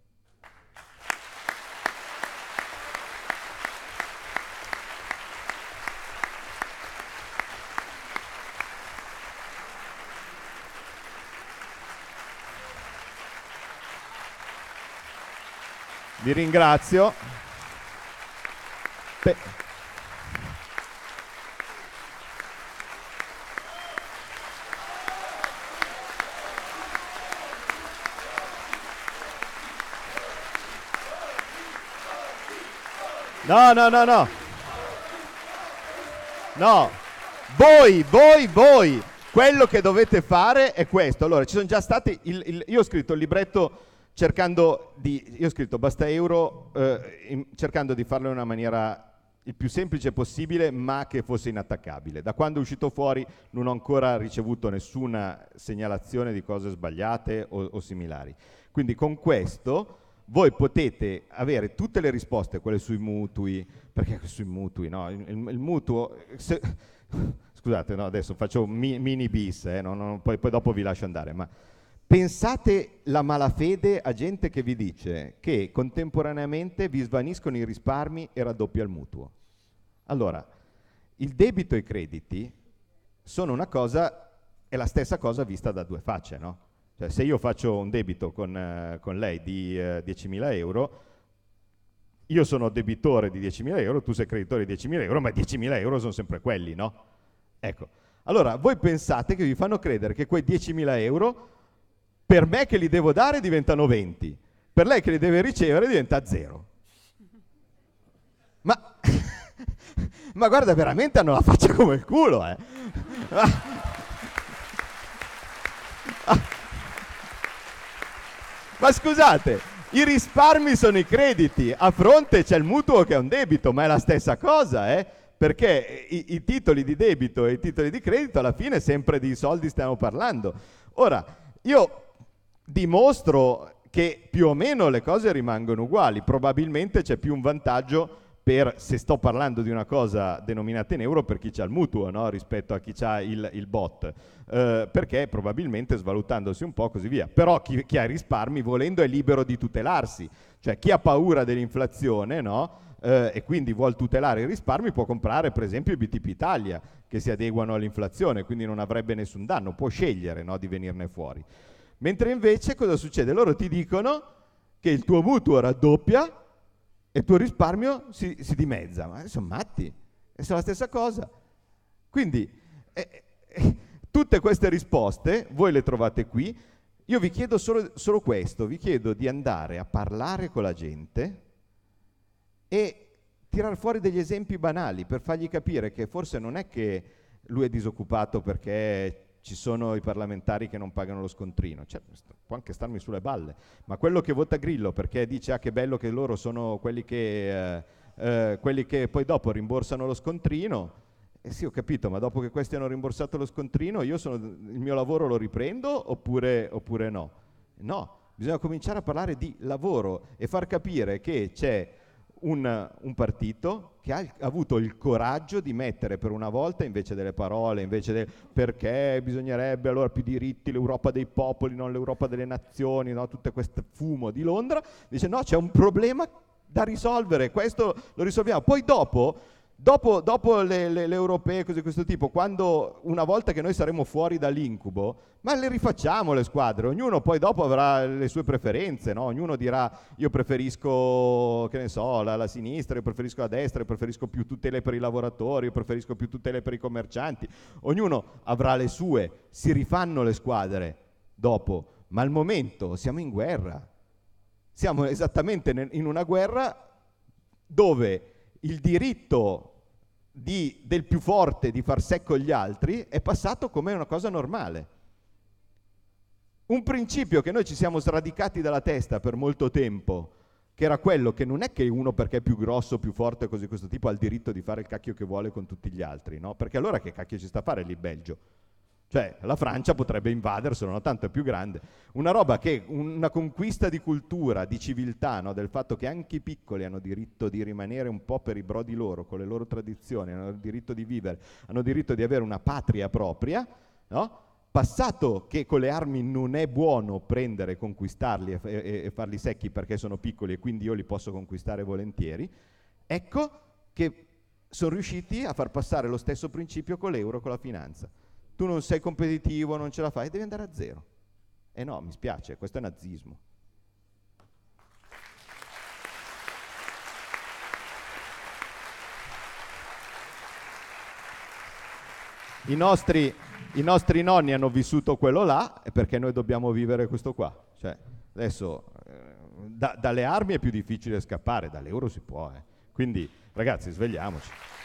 [SPEAKER 1] Vi ringrazio. Pe- No, no, no, no. No. Voi, voi, voi. Quello che dovete fare è questo. Allora, ci sono già stati... Il, il, io ho scritto il libretto cercando di, io ho scritto basta euro, eh, in, cercando di farlo in una maniera il più semplice possibile ma che fosse inattaccabile. Da quando è uscito fuori non ho ancora ricevuto nessuna segnalazione di cose sbagliate o, o similari. Quindi con questo voi potete avere tutte le risposte, quelle sui mutui, perché sui mutui, no? Il, il, il mutuo... Se, scusate, no, adesso faccio mi, mini bis, eh, no, no, poi, poi dopo vi lascio andare, ma Pensate la malafede a gente che vi dice che contemporaneamente vi svaniscono i risparmi e raddoppia il mutuo. Allora, il debito e i crediti sono una cosa, è la stessa cosa vista da due facce, no? Cioè, se io faccio un debito con, eh, con lei di eh, 10.000 euro, io sono debitore di 10.000 euro, tu sei creditore di 10.000 euro, ma 10.000 euro sono sempre quelli, no? Ecco, allora voi pensate che vi fanno credere che quei 10.000 euro per me che li devo dare diventano 20, per lei che li deve ricevere diventa 0. Ma, ma guarda, veramente hanno la faccia come il culo, eh. Ma scusate, i risparmi sono i crediti, a fronte c'è il mutuo che è un debito, ma è la stessa cosa, eh? perché i, i, titoli di debito e i titoli di credito alla fine sempre di soldi stiamo parlando. Ora, io dimostro che più o meno le cose rimangono uguali, probabilmente c'è più un vantaggio per, se sto parlando di una cosa denominata in euro, per chi ha il mutuo no? rispetto a chi ha il, il, bot, eh, perché probabilmente svalutandosi un po' così via. Però chi, chi, ha i risparmi volendo è libero di tutelarsi, cioè chi ha paura dell'inflazione no? eh, e quindi vuole tutelare i risparmi può comprare per esempio i BTP Italia che si adeguano all'inflazione, quindi non avrebbe nessun danno, può scegliere no? di venirne fuori. Mentre invece cosa succede? Loro ti dicono che il tuo mutuo raddoppia e il tuo risparmio si, si dimezza. Ma sono matti, è la stessa cosa. Quindi eh, eh, tutte queste risposte voi le trovate qui. Io vi chiedo solo, solo questo, vi chiedo di andare a parlare con la gente e tirar fuori degli esempi banali per fargli capire che forse non è che lui è disoccupato perché ci sono i parlamentari che non pagano lo scontrino, cioè, può anche starmi sulle balle, ma quello che vota Grillo perché dice ah che bello che loro sono quelli che, eh, eh, quelli che poi dopo rimborsano lo scontrino, eh sì ho capito, ma dopo che questi hanno rimborsato lo scontrino io sono, il mio lavoro lo riprendo oppure, oppure no? No, bisogna cominciare a parlare di lavoro e far capire che c'è un, un, partito che ha avuto il coraggio di mettere per una volta invece delle parole, invece del perché bisognerebbe allora più diritti, l'Europa dei popoli, non l'Europa delle nazioni, no? tutto questo fumo di Londra, dice no, c'è un problema da risolvere, questo lo risolviamo. Poi dopo Dopo, dopo, le, le, le europee, cose di questo tipo, quando una volta che noi saremo fuori dall'incubo, ma le rifacciamo le squadre, ognuno poi dopo avrà le sue preferenze, no? ognuno dirà io preferisco, che ne so, la, la, sinistra, io preferisco la destra, io preferisco più tutele per i lavoratori, io preferisco più tutele per i commercianti, ognuno avrà le sue, si rifanno le squadre dopo, ma al momento siamo in guerra, siamo esattamente in una guerra dove il diritto di, del più forte di far secco gli altri è passato come una cosa normale. Un principio che noi ci siamo sradicati dalla testa per molto tempo, che era quello che non è che uno perché è più grosso, più forte, così questo tipo ha il diritto di fare il cacchio che vuole con tutti gli altri, no? Perché allora che cacchio ci sta a fare lì Belgio? Cioè la Francia potrebbe invaderselo, no? tanto è più grande. Una roba che, una conquista di cultura, di civiltà, no? del fatto che anche i piccoli hanno diritto di rimanere un po' per i brodi loro, con le loro tradizioni, hanno diritto di vivere, hanno diritto di avere una patria propria, no? Passato che con le armi non è buono prendere, conquistarli e, e, e farli secchi perché sono piccoli e quindi io li posso conquistare volentieri, ecco che sono riusciti a far passare lo stesso principio con l'euro, con la finanza tu non sei competitivo, non ce la fai, devi andare a zero. E eh no, mi spiace, questo è nazismo. I nostri, I nostri, nonni hanno vissuto quello là perché noi dobbiamo vivere questo qua. Cioè, adesso eh, da, dalle armi è più difficile scappare, dall'euro si può. Eh. Quindi ragazzi svegliamoci.